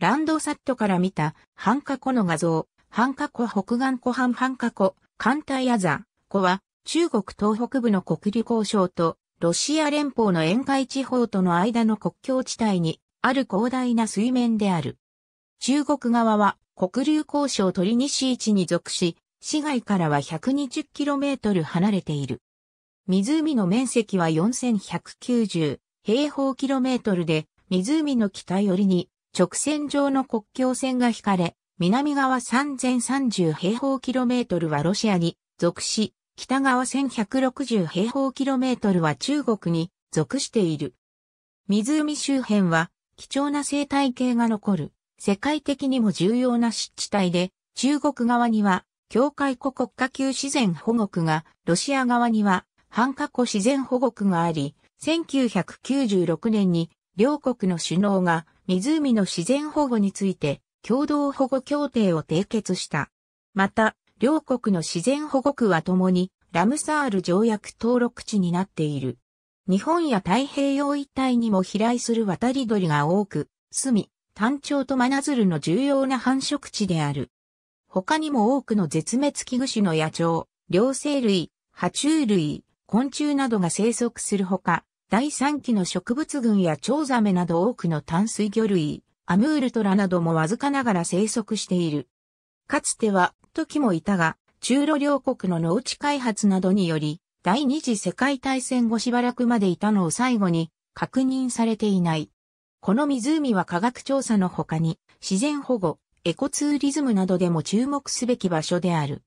ランドサットから見た、半過去の画像、半過去北岸湖畔半過去、艦隊アザ、湖は、中国東北部の国立交渉と、ロシア連邦の沿海地方との間の国境地帯に、ある広大な水面である。中国側は、国流交渉鳥西市に属し、市街からは 120km 離れている。湖の面積は4190平方キロメートルで、湖の北寄りに直線上の国境線が引かれ、南側3030平方キロメートルはロシアに属し、北側1160平方キロメートルは中国に属している。湖周辺は貴重な生態系が残る世界的にも重要な湿地帯で、中国側には境界湖国家級自然保護区が、ロシア側には半過湖自然保護区があり、1996年に両国の首脳が湖の自然保護について共同保護協定を締結した。また、両国の自然保護区は共にラムサール条約登録地になっている。日本や太平洋一帯にも飛来する渡り鳥が多く、住み、単調とマナズルの重要な繁殖地である。他にも多くの絶滅危惧種の野鳥、両生類、爬虫類、昆虫などが生息するほか、第3期の植物群やチョウザメなど多くの淡水魚類、アムールトラなどもわずかながら生息している。かつては、時もいたが、中ロ両国の農地開発などにより、第二次世界大戦後しばらくまでいたのを最後に確認されていない。この湖は科学調査の他に自然保護、エコツーリズムなどでも注目すべき場所である。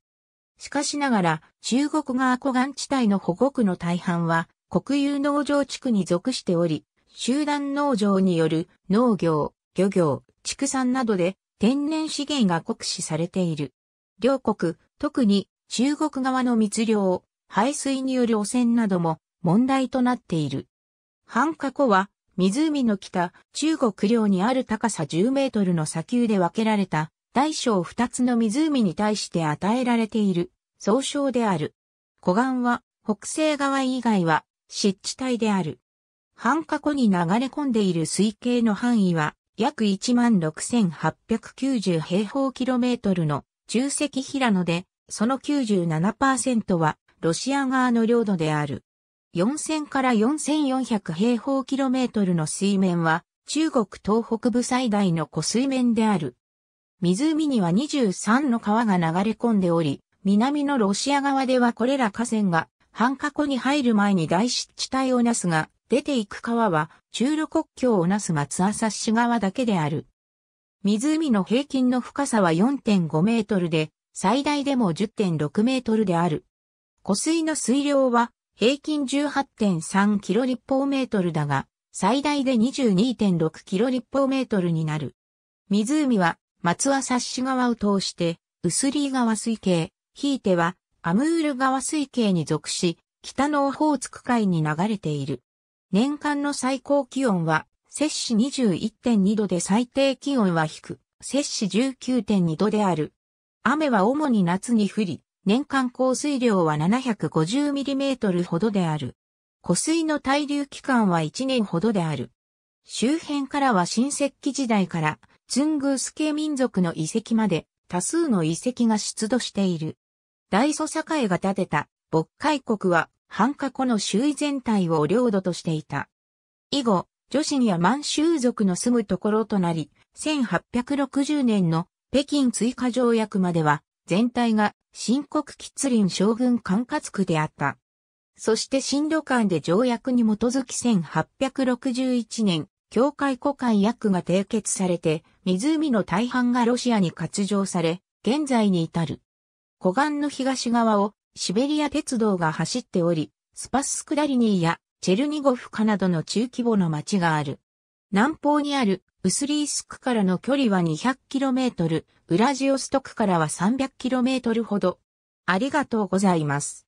しかしながら中国側湖岸地帯の保護区の大半は国有農場地区に属しており、集団農場による農業、漁業、畜産などで天然資源が酷使されている。両国、特に中国側の密漁、排水による汚染なども問題となっている。半過湖は湖の北中国領にある高さ10メートルの砂丘で分けられた大小2つの湖に対して与えられている総称である。湖岸は北西側以外は湿地帯である。半過去に流れ込んでいる水系の範囲は約16,890平方キロメートルの重石平野で、その97%はロシア側の領土である。4000から4400平方キロメートルの水面は中国東北部最大の湖水面である。湖には23の川が流れ込んでおり、南のロシア側ではこれら河川が半過去に入る前に大湿地帯をなすが、出ていく川は中路国境をなす松浅市川だけである。湖の平均の深さは4.5メートルで、最大でも10.6メートルである。湖水の水量は平均18.3キロ立方メートルだが、最大で22.6キロ立方メートルになる。湖は松浅市川を通して、薄利川水系、ひいてはアムール川水系に属し、北のオホーツク海に流れている。年間の最高気温は、摂氏21.2度で最低気温は低く、摂氏19.2度である。雨は主に夏に降り、年間降水量は 750mm ほどである。湖水の滞留期間は1年ほどである。周辺からは新石器時代から、ツングース系民族の遺跡まで多数の遺跡が出土している。大祖栄が建てた、渤海国は、半過去の周囲全体を領土としていた。以後、女子には満州族の住むところとなり、1860年の北京追加条約までは、全体が新国吉林将軍管轄区であった。そして新旅館で条約に基づき1861年、教会古海約が締結されて、湖の大半がロシアに割譲され、現在に至る。湖岸の東側をシベリア鉄道が走っており、スパスクダリニーやチェルニゴフカなどの中規模の町がある。南方にあるウスリースクからの距離は 200km、ウラジオストクからは 300km ほど。ありがとうございます。